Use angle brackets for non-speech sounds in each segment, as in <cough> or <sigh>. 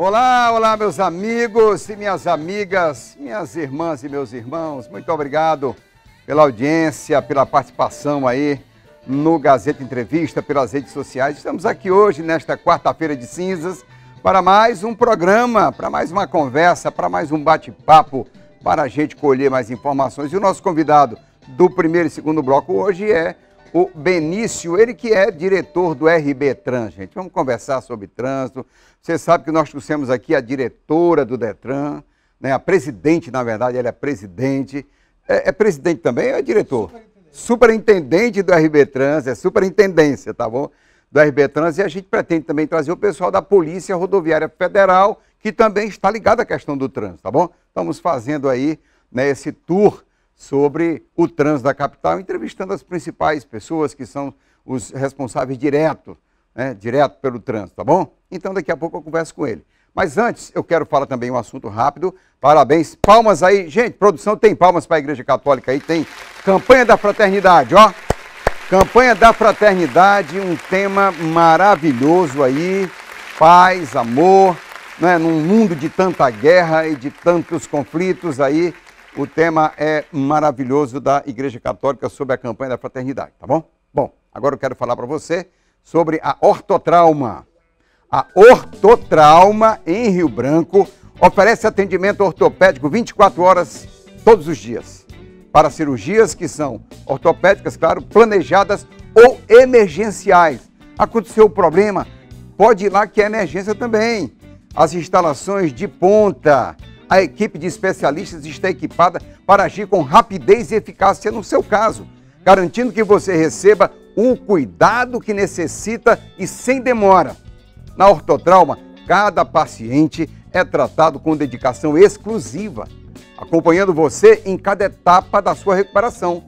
Olá, olá, meus amigos e minhas amigas, minhas irmãs e meus irmãos. Muito obrigado pela audiência, pela participação aí no Gazeta Entrevista, pelas redes sociais. Estamos aqui hoje, nesta quarta-feira de cinzas, para mais um programa, para mais uma conversa, para mais um bate-papo, para a gente colher mais informações. E o nosso convidado do primeiro e segundo bloco hoje é o Benício, ele que é diretor do RB Trans, gente. Vamos conversar sobre trânsito. Você sabe que nós trouxemos aqui a diretora do Detran, né? a presidente, na verdade, ela é presidente. É, é presidente também ou é diretor? Superintendente. superintendente do RB Trans, é superintendência, tá bom? Do RB Trans. E a gente pretende também trazer o pessoal da Polícia Rodoviária Federal, que também está ligado à questão do trânsito, tá bom? Estamos fazendo aí né, esse tour sobre o trans da capital, entrevistando as principais pessoas que são os responsáveis direto, né, direto pelo trans, tá bom? Então daqui a pouco eu converso com ele. Mas antes, eu quero falar também um assunto rápido. Parabéns, palmas aí. Gente, produção tem palmas para a Igreja Católica aí, tem campanha da fraternidade, ó. Campanha da fraternidade, um tema maravilhoso aí, paz, amor, né, num mundo de tanta guerra e de tantos conflitos aí, o tema é maravilhoso da Igreja Católica sobre a campanha da fraternidade, tá bom? Bom, agora eu quero falar para você sobre a ortotrauma. A Ortotrauma em Rio Branco oferece atendimento ortopédico 24 horas todos os dias para cirurgias que são ortopédicas, claro, planejadas ou emergenciais. Aconteceu o problema, pode ir lá que é emergência também. As instalações de ponta, a equipe de especialistas está equipada para agir com rapidez e eficácia no seu caso, garantindo que você receba o cuidado que necessita e sem demora. Na ortotrauma, cada paciente é tratado com dedicação exclusiva, acompanhando você em cada etapa da sua recuperação.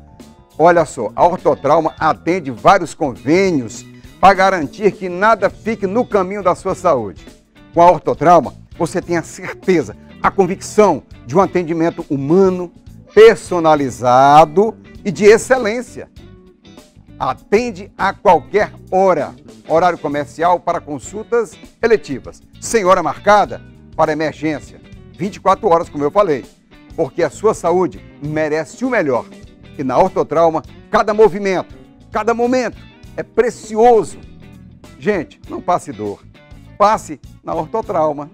Olha só, a Ortotrauma atende vários convênios para garantir que nada fique no caminho da sua saúde. Com a Ortotrauma, você tem a certeza a convicção de um atendimento humano, personalizado e de excelência. Atende a qualquer hora, horário comercial para consultas eletivas, sem hora marcada para emergência, 24 horas, como eu falei, porque a sua saúde merece o melhor. E na ortotrauma, cada movimento, cada momento é precioso. Gente, não passe dor, passe na ortotrauma.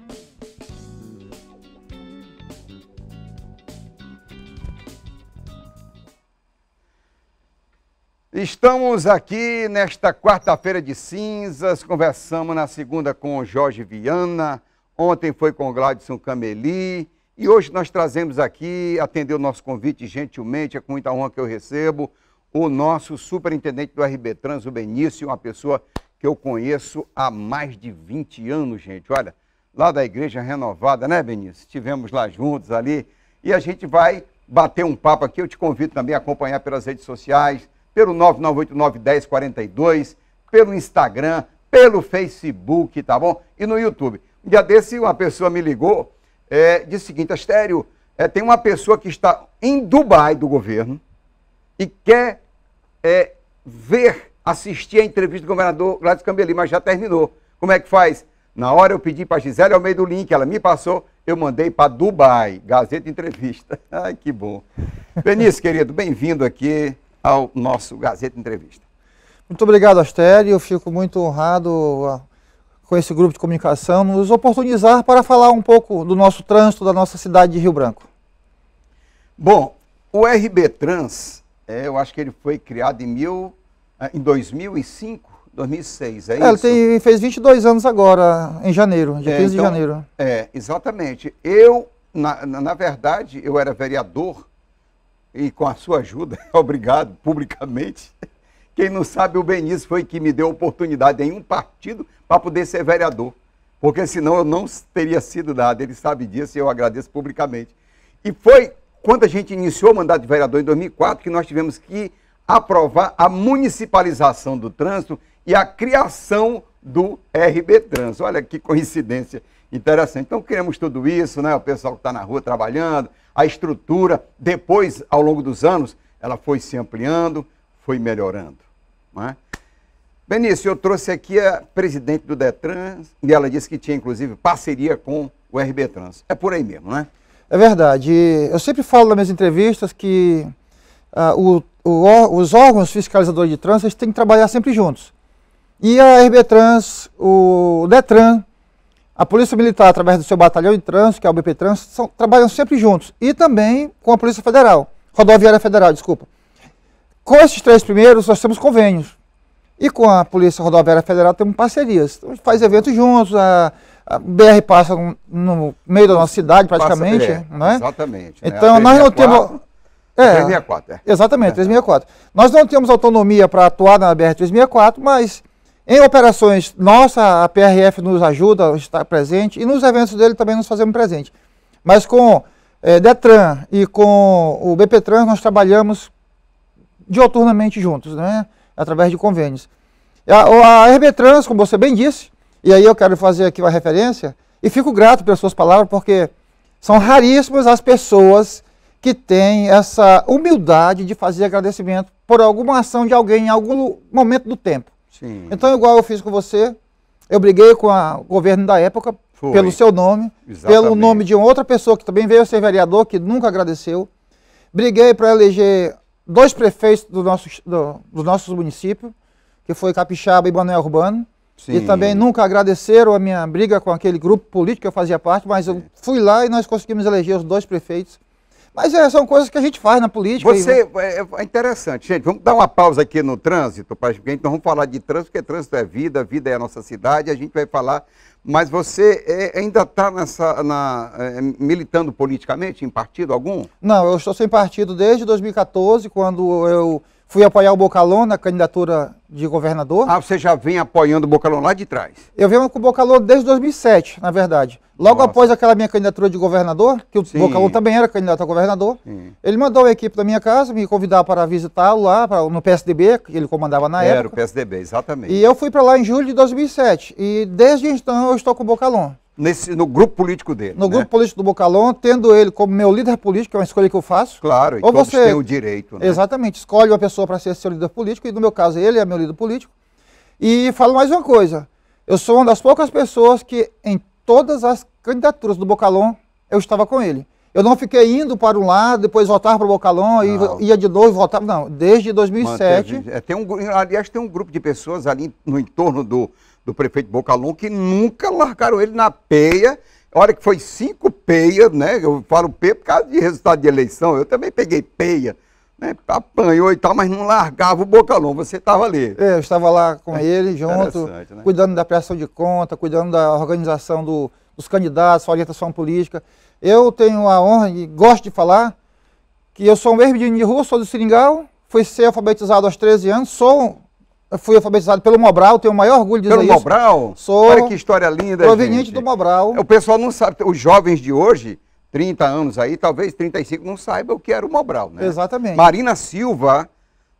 Estamos aqui nesta quarta-feira de cinzas, conversamos na segunda com Jorge Viana, ontem foi com Gladson Cameli, e hoje nós trazemos aqui, atendeu o nosso convite gentilmente, é com muita honra que eu recebo, o nosso superintendente do RB Trans, o Benício, uma pessoa que eu conheço há mais de 20 anos, gente. Olha, lá da Igreja Renovada, né, Benício? Estivemos lá juntos ali, e a gente vai bater um papo aqui, eu te convido também a acompanhar pelas redes sociais, pelo 9989-1042, pelo Instagram, pelo Facebook, tá bom? E no YouTube. Um dia desse, uma pessoa me ligou, é, disse o seguinte, Astério, é, tem uma pessoa que está em Dubai do governo e quer é, ver, assistir a entrevista do governador Gladys Cambeli, mas já terminou. Como é que faz? Na hora eu pedi para a Gisele Almeida o link, ela me passou, eu mandei para Dubai, Gazeta Entrevista. <laughs> Ai, que bom. Benício, querido, bem-vindo aqui ao nosso Gazeta Entrevista. Muito obrigado, Astério. Eu fico muito honrado ah, com esse grupo de comunicação nos oportunizar para falar um pouco do nosso trânsito da nossa cidade de Rio Branco. Bom, o RB Trans, é, eu acho que ele foi criado em, mil, ah, em 2005, 2006, é, é isso? Ele tem, fez 22 anos agora, em janeiro, dia é, 15 então, de janeiro. É, exatamente. Eu, na, na verdade, eu era vereador e com a sua ajuda, <laughs> obrigado publicamente. Quem não sabe, o Benício foi que me deu oportunidade em um partido para poder ser vereador, porque senão eu não teria sido nada. Ele sabe disso e eu agradeço publicamente. E foi quando a gente iniciou o mandato de vereador em 2004 que nós tivemos que aprovar a municipalização do trânsito e a criação do RB Trans. Olha que coincidência interessante. Então, queremos tudo isso, né? o pessoal que está na rua trabalhando, a estrutura, depois, ao longo dos anos, ela foi se ampliando, foi melhorando. Né? Benício, eu trouxe aqui a presidente do DETRAN e ela disse que tinha, inclusive, parceria com o RB Trans. É por aí mesmo, né? É verdade. Eu sempre falo nas minhas entrevistas que uh, o, o, os órgãos fiscalizadores de trânsito têm que trabalhar sempre juntos. E a RB Trans, o DETRAN, a Polícia Militar, através do seu batalhão de trânsito, que é o BP Trânsito, são, trabalham sempre juntos. E também com a Polícia Federal, Rodoviária Federal, desculpa. Com esses três primeiros, nós temos convênios. E com a Polícia Rodoviária Federal temos parcerias. Então, a gente faz eventos juntos, a, a BR passa no, no, meio da nossa cidade, praticamente. Passa, é, né? Exatamente. Então, né? nós não temos. É, 364, é. Exatamente, é. 364. Nós não temos autonomia para atuar na BR 364, mas em operações, nossa, a PRF nos ajuda a estar presente e nos eventos dele também nos fazemos presente. Mas com é, Detran e com o BPTran nós trabalhamos dioturnamente juntos, né? através de convênios. A, a RBTrans, como você bem disse, e aí eu quero fazer aqui uma referência, e fico grato pelas suas palavras, porque são raríssimas as pessoas que têm essa humildade de fazer agradecimento por alguma ação de alguém em algum momento do tempo. Sim. Então, é igual eu fiz com você, eu briguei com o governo da época Foi. pelo seu nome, Exatamente. pelo nome de outra pessoa que também veio ser vereador, que nunca agradeceu. Briguei para eleger dois prefeitos do nosso, do, dos nossos municípios, que foi Capixaba e Manoel Urbano. Sim. E também nunca agradeceram a minha briga com aquele grupo político que eu fazia parte, mas eu fui lá e nós conseguimos eleger os dois prefeitos. Mas é, são coisas que a gente faz na política. Você, e... É, é, interessante, gente, vamos dar uma pausa aqui no trânsito, pra, gente não vamos falar de trânsito, porque trânsito é vida, vida é a nossa cidade, a gente vai falar, mas você é, ainda está na, é, militando politicamente em partido algum? Não, eu estou sem partido desde 2014, quando eu fui apoiar o Bocalon na candidatura de governador. Ah, você já vem apoiando o Bocalon lá de trás? Eu venho com o Bocalon desde 2007, na verdade. Logo Nossa. após aquela minha candidatura de governador, que o Sim. Bocalon também era candidato a governador, Sim. ele mandou a equipe da minha casa me convidar para visitá-lo lá pra, no PSDB, que ele comandava na era época. Era o PSDB, exatamente. E eu fui para lá em julho de 2007. E desde então eu estou com o Bocalon. Nesse, no grupo político dele. No né? grupo político do Bocalon, tendo ele como meu líder político, que é uma escolha que eu faço. Claro, e ou todos você, têm o direito. Né? Exatamente, escolhe uma pessoa para ser seu líder político, e no meu caso ele é meu líder político. E falo mais uma coisa, eu sou uma das poucas pessoas que em todas as candidaturas do Bocalon, eu estava com ele. Eu não fiquei indo para um lado, depois voltava para o Bocalon, e ia de novo e voltava. Não, desde 2007. Manteve, é, tem um, aliás, tem um grupo de pessoas ali no entorno do, do prefeito Bocalon que nunca largaram ele na peia. A hora que foi cinco peias, né? Eu falo peia por causa de resultado de eleição. Eu também peguei peia né, apanhou e tal, mas não largava o bocalão, você estava ali. É, eu estava lá com é, ele junto, né? cuidando da prestação de conta, cuidando da organização do, dos candidatos, orientação política. Eu tenho a honra e gosto de falar que eu sou um ex de rua, sou do Seringal, fui ser alfabetizado aos 13 anos, sou eu fui alfabetizado pelo Mobral, tenho o maior orgulho de dizer pelo isso. Pelo Mobral? Olha que história linda, Proveniente gente. do Mobral. É, o pessoal não sabe, os jovens de hoje, 30 anos aí, talvez 35, não saiba o que era o Mobral, né? Exatamente. Marina Silva,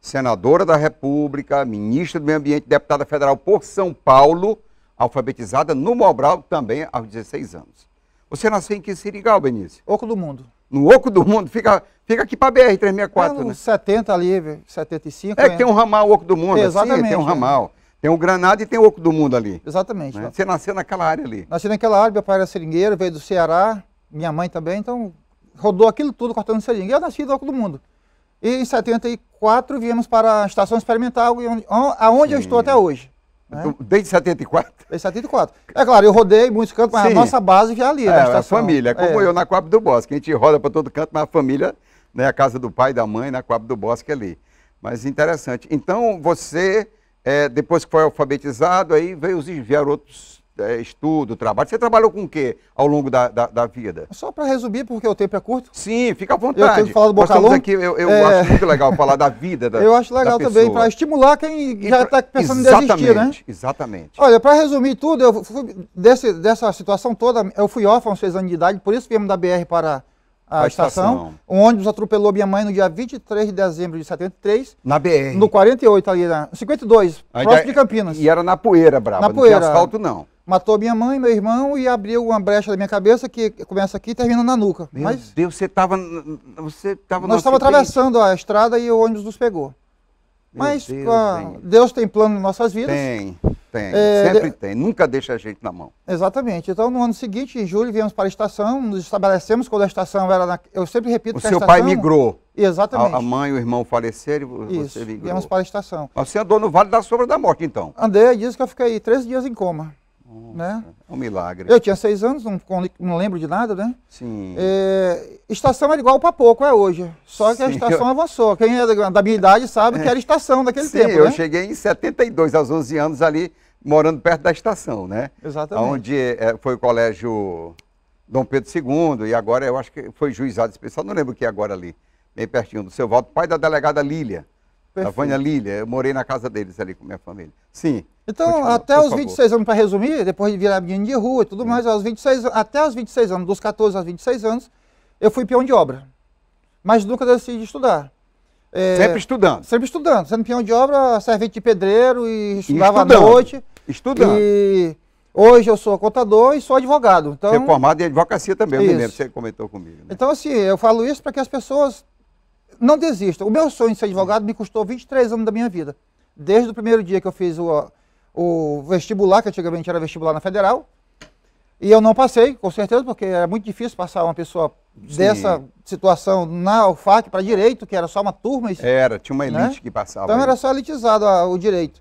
senadora da República, ministra do Meio Ambiente, deputada federal por São Paulo, alfabetizada no Mobral também aos 16 anos. Você nasceu em que seringal, Benício? Oco do Mundo. No Oco do Mundo? Fica, fica aqui para BR 364, é, né? 70 ali, 75. É, é, que tem um ramal Oco do Mundo, Exatamente, assim, tem um é. ramal. É. Tem o Granada e tem o Oco do Mundo ali. Exatamente. Né? Você nasceu naquela área ali. Nasci naquela área, meu pai era seringueiro, veio do Ceará, minha mãe também, então rodou aquilo tudo cortando seringa. Eu nasci do outro mundo. E em 74 viemos para a estação experimental, aonde Sim. eu estou até hoje. Né? Então, desde 74? Desde 74. É claro, eu rodei muitos cantos, mas Sim. a nossa base já é ali. É, né? a família, é como é. eu na Coab do Bosque. A gente roda para todo canto, mas a família, né, a casa do pai, da mãe, na Coab do Bosque ali. Mas interessante. Então, você, é, depois que foi alfabetizado, aí veio os outros é, estudo, trabalho. Você trabalhou com o quê ao longo da, da, da vida? Só para resumir, porque o tempo é curto. Sim, fica à vontade. Eu tenho falado do Boca aqui, eu, eu é... acho muito legal falar da vida da <laughs> Eu acho legal também, para estimular quem já está pensando exatamente, em desistir, né? Exatamente. Olha, para resumir tudo, eu fui, desse, dessa situação toda, eu fui órfão aos seis anos de idade, por isso viemos da BR para a, a estação. estação. Um ônibus atropelou minha mãe no dia 23 de dezembro de 73. Na BR. No 48 ali, na 52, Aí próximo de é- Campinas. E era na poeira, brava, na não poeira. tinha asfalto não matou minha mãe, meu irmão e abriu uma brecha da minha cabeça que começa aqui e termina na nuca. Meu Mas Deus, você estava você tava Nós estávamos atravessando a estrada e o ônibus nos pegou. Meu Mas Deus, a... tem. Deus tem plano em nossas vidas. Tem, tem, é, sempre de... tem, nunca deixa a gente na mão. Exatamente. Então no ano seguinte, em julho, viemos para a estação, nos estabelecemos quando a estação era na... eu sempre repito o que a estação... O seu pai migrou. Exatamente. A, mãe e o irmão faleceram e você Isso, migrou. viemos para a estação. Mas você andou no Vale da sobra da Morte então? Andei, diz que eu fiquei três dias em coma. Nossa, né? É um milagre. Eu tinha seis anos, não, não lembro de nada, né? Sim. É, estação era igual para pouco é hoje. Só que Sim, a estação eu... É avançou. Quem é da minha idade sabe é. que era estação daquele Sim, tempo. Eu né? cheguei em 72, aos 11 anos, ali, morando perto da estação, né? Exatamente. Onde é, foi o colégio Dom Pedro II, e agora eu acho que foi juizado especial, não lembro o que é agora ali, bem pertinho do seu voto pai da delegada Lília. Perfeito. Da Vânia Lília, eu morei na casa deles ali com minha família. Sim. Então, Continua, até os 26 favor. anos, para resumir, depois de virar menino de rua e tudo Sim. mais, aos 26, até os 26 anos, dos 14 aos 26 anos, eu fui peão de obra. Mas nunca decidi estudar. É, sempre estudando? Sempre estudando. Sendo peão de obra, servente de pedreiro e estudava e à noite. Estudando. E hoje eu sou contador e sou advogado. Então, você é formado em advocacia também, isso. eu me lembro, você comentou comigo. Né? Então, assim, eu falo isso para que as pessoas não desistam. O meu sonho de ser advogado me custou 23 anos da minha vida. Desde o primeiro dia que eu fiz o o vestibular, que antigamente era vestibular na federal. E eu não passei, com certeza, porque era muito difícil passar uma pessoa Sim. dessa situação na UFAC para direito, que era só uma turma. era, tinha uma né? elite né? que passava. Então aí. era só elitizado a, o direito.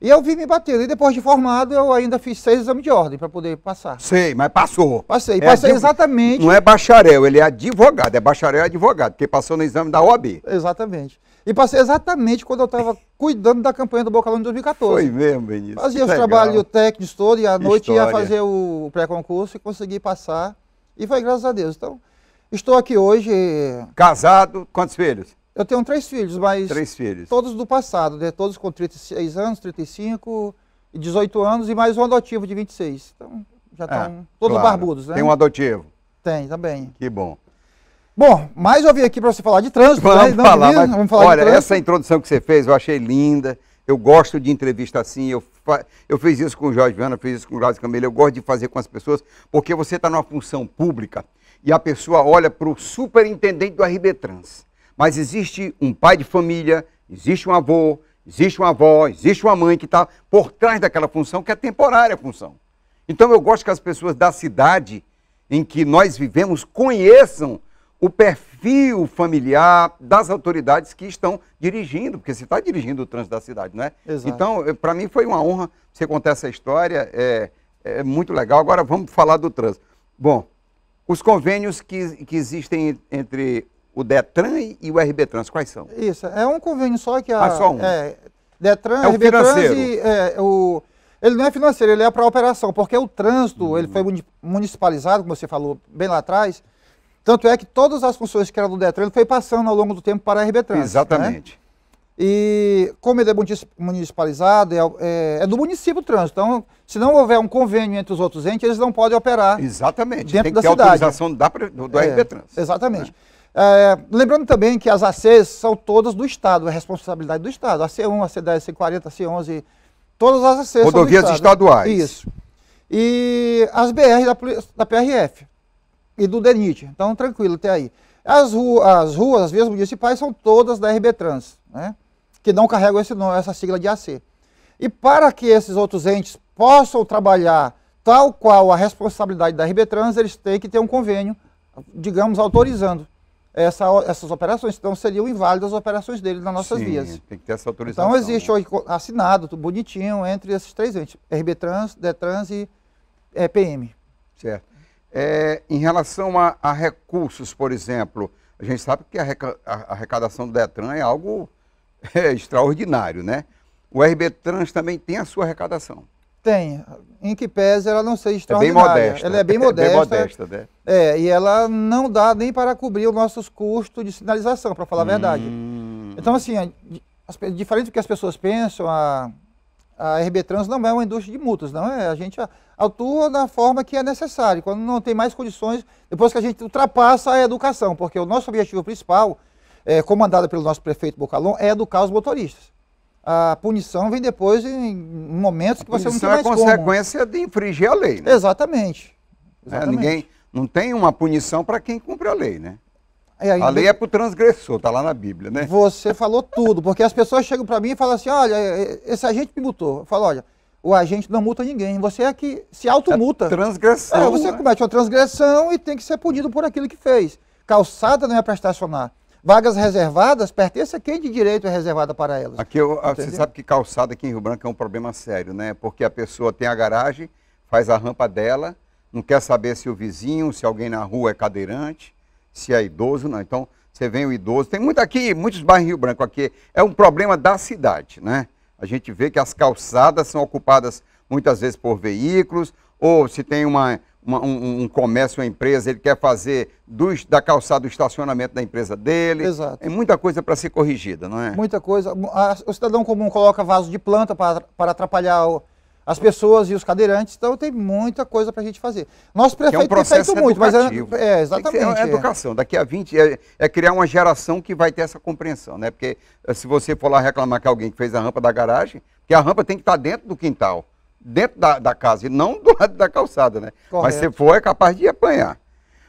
E eu vim me batendo. E depois de formado, eu ainda fiz seis exames de ordem para poder passar. Sei, mas passou. Passei. É passei exatamente. Não é bacharel, ele é advogado. É bacharel advogado, porque passou no exame da OAB. Exatamente. E passei exatamente quando eu estava cuidando da campanha do Boca de em 2014. Foi mesmo, Benício. Fazia os trabalhos técnicos todos e à noite História. ia fazer o pré-concurso e consegui passar. E foi graças a Deus. Então, estou aqui hoje. Eh, Casado, quantos filhos? Eu tenho três filhos, mas. Três filhos. Todos do passado, né? Todos com 36 anos, 35, 18 anos e mais um adotivo de 26. Então, já é, estão é, todos claro. barbudos, né? Tem um adotivo. Tem, também. Tá que bom. Bom, mas eu vim aqui para você falar de trânsito. Né? Vamos né? falar, mas... Vamos falar Olha, essa introdução que você fez eu achei linda. Eu gosto de entrevista assim. Eu, fa... eu fiz isso com o Jorge Viana, fiz isso com o Jorge Camelo. Eu gosto de fazer com as pessoas, porque você está numa função pública e a pessoa olha para o superintendente do RB Trans. Mas existe um pai de família, existe um avô, existe uma avó, existe uma mãe que está por trás daquela função, que é temporária a função. Então eu gosto que as pessoas da cidade em que nós vivemos conheçam o perfil familiar das autoridades que estão dirigindo, porque você está dirigindo o trânsito da cidade, não é? Exato. Então, eh, para mim foi uma honra você contar essa história, é, é muito legal. Agora vamos falar do trânsito. Bom, os convênios que, que existem entre o DETRAN e o RB Trans, quais são? Isso, é um convênio só que a, ah, só um. É, DETRAN, é RB Trans e é, o... Ele não é financeiro, ele é para operação, porque o trânsito, uhum. ele foi municipalizado, como você falou bem lá atrás, tanto é que todas as funções que era do Detran, foi passando ao longo do tempo para a RB Trans. Né? Exatamente. Né? E como ele é municipalizado, é, é, é do município o trânsito. Então, se não houver um convênio entre os outros entes, eles não podem operar. Exatamente. Dentro Tem que da ter cidade. autorização da, do, do é, RB Trans. Exatamente. Né? lembrando também que as ACs são todas do Estado, é responsabilidade do Estado. A C1, a C10, a C40, a C11, todas as ACs Rodovias são do Estado. estaduais. Isso. E as BR da, da PRF e do DENIT. Então, tranquilo até aí. As, ru as ruas, as vias municipais, são todas da RB Trans, né? que não carregam esse nome, essa sigla de AC. E para que esses outros entes possam trabalhar tal qual a responsabilidade da RB Trans, eles têm que ter um convênio, digamos, autorizando essa, essas operações. Então, seriam inválidas as operações deles nas nossas Sim, vias. tem que ter essa autorização. Então, existe hoje assinado, tudo bonitinho, entre esses três entes, RB Trans, DETRANS e é, eh, PM. Certo. É, em relação a, a, recursos, por exemplo, a gente sabe que a, arrecadação do Detran é algo <laughs> é, extraordinário, né? O RB Trans também tem a sua arrecadação. Tem, em que pese ela não ser extraordinária. É bem modesta. Ela é bem <laughs> é modesta. bem modesta né? É, e ela não dá nem para cobrir os nossos custos de sinalização, para falar a verdade. Hum. Então, assim, diferente do que as pessoas pensam, a, a RB Trans não é uma indústria de multas, não é? A gente atua da forma que é necessário, quando não tem mais condições, depois que a gente ultrapassa a educação, porque o nosso objetivo principal, é, comandado pelo nosso prefeito Bocalon, é educar os motoristas. A punição vem depois em momentos que você não tem mais como. é consequência de infringir a lei, né? Exatamente. Exatamente. É, ninguém não tem uma punição para quem cumpre a lei, né? Ainda... A lei é para o transgressor, está lá na Bíblia, né? Você falou tudo, porque as pessoas chegam para mim e falam assim, olha, é, é, esse agente me multou. Eu falo, olha, o agente não multa ninguém, você é que se automulta. É transgressão. É, você né? comete uma transgressão e tem que ser punido por aquilo que fez. Calçada não é para estacionar. Vagas reservadas pertence a quem de direito é reservada para elas. Aqui eu, ah, você sabe que calçada aqui em Rio Branco é um problema sério, né? Porque a pessoa tem a garagem, faz a rampa dela, não quer saber se o vizinho, se alguém na rua é cadeirante se é idoso, não. Então, você vem o idoso. Tem muito aqui, muitos bairros em Rio Branco aqui. É um problema da cidade, né? A gente vê que as calçadas são ocupadas muitas vezes por veículos, ou se tem uma, uma, um, um, comércio, uma empresa, ele quer fazer da calçada o estacionamento da empresa dele. Exato. Tem muita coisa para ser corrigida, não é? Muita coisa. o cidadão comum coloca vaso de planta para atrapalhar o as pessoas e os cadeirantes, então tem muita coisa para a gente fazer. Nosso prefeito é um processo tem feito educativo. muito, mas é, é exatamente. é educação. Daqui a 20 é, é, criar uma geração que vai ter essa compreensão, né? Porque eh, se você for lá reclamar que alguém fez a rampa da garagem, que a rampa tem que estar tá dentro do quintal, dentro da, da casa e não do lado da calçada, né? Correto. Mas se for, é capaz de apanhar.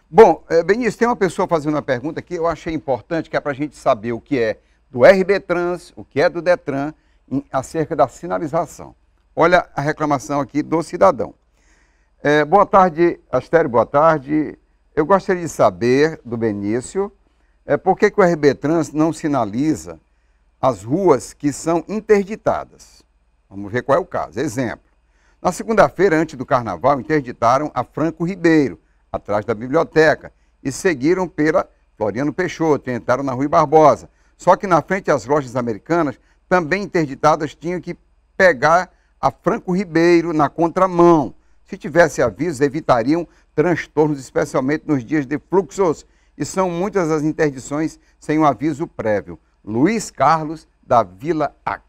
Bom, eh, Benício, tem uma pessoa fazendo uma pergunta que eu achei importante, que é para a gente saber o que é do RB Trans, o que é do Detran, em, acerca da sinalização. Olha a reclamação aqui do cidadão. É, boa tarde, Astério, boa tarde. Eu gostaria de saber, do Benício, é, por que, que o RB Trans não sinaliza as ruas que são interditadas? Vamos ver qual é o caso. Exemplo. Na segunda-feira, antes do carnaval, interditaram a Franco Ribeiro, atrás da biblioteca, e seguiram pela Floriano Peixoto, e entraram na Rui Barbosa. Só que na frente as lojas americanas, também interditadas, tinham que pegar a Franco Ribeiro na contramão. Se tivesse avisos, evitariam transtornos, especialmente nos dias de fluxos. E são muitas as interdições sem um aviso prévio. Luiz Carlos, da Vila Acre.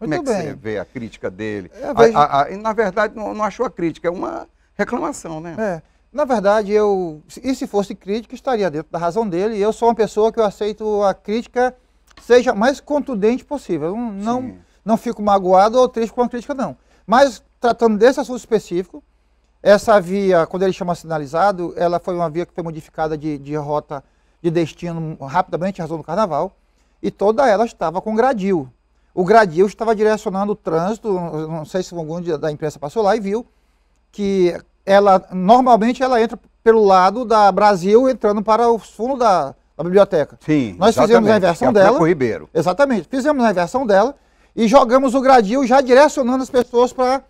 Muito Como é que você vê a crítica dele? É, vejo... a, a, a, na verdade, não, não, achou a crítica, é uma reclamação, né? É. Na verdade, eu. E se fosse crítica, estaria dentro da razão dele. Eu sou uma pessoa que eu aceito a crítica seja mais contundente possível. Não, não não fico magoado ou triste com a crítica, não. Mas, tratando desse assunto específico, essa via, quando ele chama sinalizado, ela foi uma via que foi modificada de, de rota de destino rapidamente em razão do carnaval, e toda ela estava com gradil. O gradil estava direcionando o trânsito, não sei se algum da imprensa passou lá e viu, que ela normalmente ela entra pelo lado da Brasil, entrando para o fundo da, da biblioteca. Sim, Nós fizemos a inversão é a dela. Ribeiro. Exatamente, fizemos a inversão dela, e jogamos o gradil já direcionando as pessoas para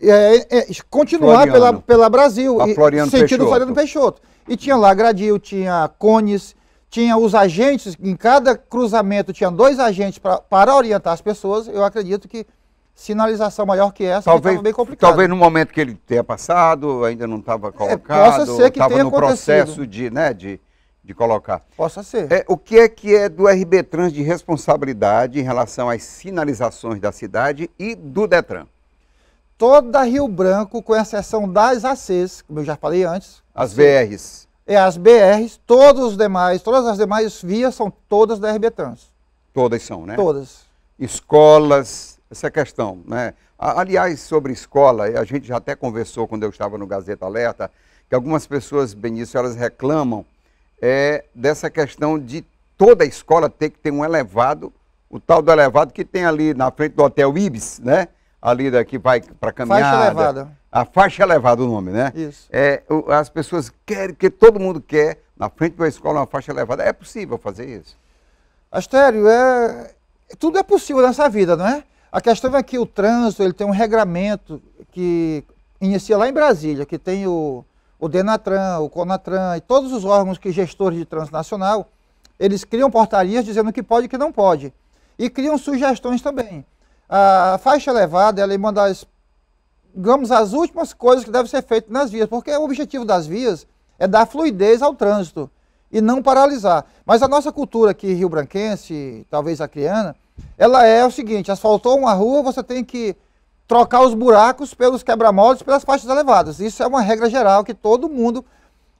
é, é, é, continuar Floriano. pela, pela Brasil, e, sentido Peixoto. Floriano Peixoto. E tinha lá gradil, tinha cones, tinha os agentes, em cada cruzamento tinha dois agentes pra, para orientar as pessoas. Eu acredito que sinalização maior que essa talvez que bem complicado. Talvez no momento que ele tenha passado, ainda não estava é, colocado, é, estava no processo de, né, de de colocar. Possa ser. É, o que é que é do RB Trans de responsabilidade em relação às sinalizações da cidade e do Detran? Toda Rio Branco, com exceção das ACs, como eu já falei antes. As BRs. É, as BRs, todos os demais, todas as demais vias são todas da RB Trans. Todas são, né? Todas. Escolas, essa questão, né? Aliás, sobre escola, a gente já até conversou quando eu estava no Gazeta Alerta, que algumas pessoas, Benício, elas reclamam é dessa questão de toda a escola ter que ter um elevado, o tal do elevado que tem ali na frente do Hotel Ibis, né? Ali daqui vai para caminhada. Faixa elevada. A faixa elevada o nome, né? Isso. É, as pessoas querem, que todo mundo quer, na frente da escola uma faixa elevada. É possível fazer isso? Astério, é... tudo é possível nessa vida, não é? A questão é que o trânsito ele tem um regramento que inicia lá em Brasília, que tem o o Denatran, o Conatran e todos os órgãos que gestores de transnacional, eles criam portarias dizendo que pode e que não pode. E criam sugestões também. A faixa elevada ela é uma das, digamos, as últimas coisas que deve ser feitas nas vias, porque o objetivo das vias é dar fluidez ao trânsito e não paralisar. Mas a nossa cultura aqui, rio-branquense, talvez a criana, ela é o seguinte, asfaltou uma rua, você tem que trocar os buracos pelos quebra-molas pelas faixas elevadas. Isso é uma regra geral que todo mundo,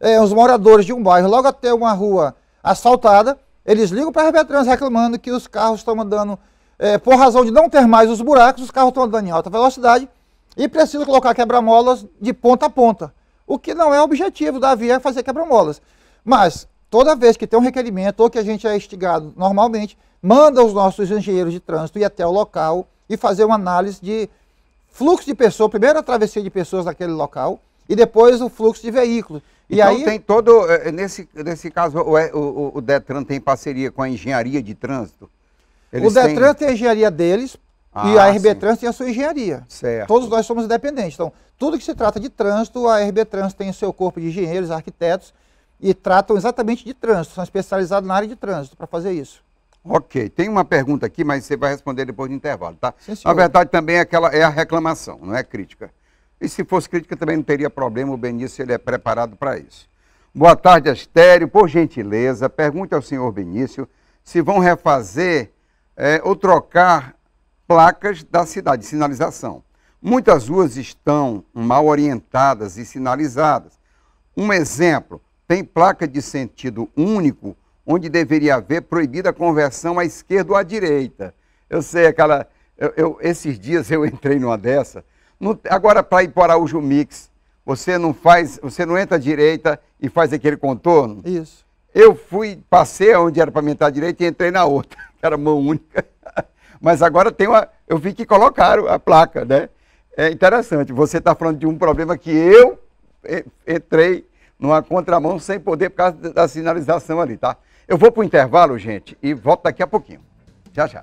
eh, os moradores de um bairro, logo até uma rua assaltada, eles ligam para a Rebetrans reclamando que os carros estão andando, eh, por razão de não ter mais os buracos, os carros estão andando em alta velocidade e precisam colocar quebra-molas de ponta a ponta. O que não é o objetivo da via fazer quebra-molas. Mas toda vez que tem um requerimento ou que a gente é instigado normalmente, manda os nossos engenheiros de trânsito ir até o local e fazer uma análise de fluxo de pessoas, primeiro a travessia de pessoas naquele local e depois o fluxo de veículos. E então aí... tem todo, eh, eh, nesse, nesse caso, é, o, o, o Detran tem parceria com a engenharia de trânsito? Eles o Detran têm... tem a engenharia deles ah, e a RB sim. tem a sua engenharia. Certo. Todos nós somos independentes. Então, tudo que se trata de trânsito, a RB Trans tem o seu corpo de engenheiros, arquitetos, e tratam exatamente de trânsito, são especializados na área de trânsito para fazer isso. Ok, tem uma pergunta aqui, mas você vai responder depois do intervalo, tá? Sim, Na verdade, também é, aquela, é a reclamação, não é crítica. E se fosse crítica, também não teria problema, o Benício ele é preparado para isso. Boa tarde, Astério. Por gentileza, pergunte ao senhor Benício se vão refazer é, ou trocar placas da cidade, sinalização. Muitas ruas estão mal orientadas e sinalizadas. Um exemplo, tem placa de sentido único onde deveria haver proibida a conversão à esquerda ou à direita. Eu sei, aquela. Eu, eu, esses dias eu entrei numa dessa. No, agora, para ir para o Mix, você não faz, você não entra à direita e faz aquele contorno? Isso. Eu fui, passei onde era para entrar à direita e entrei na outra, <laughs> que era mão única. Mas agora tem uma. Eu vi que colocaram a placa, né? É interessante. Você está falando de um problema que eu entrei numa contramão sem poder por causa da sinalização ali, tá? Eu vou para o intervalo, gente, e volto daqui a pouquinho. Já, já.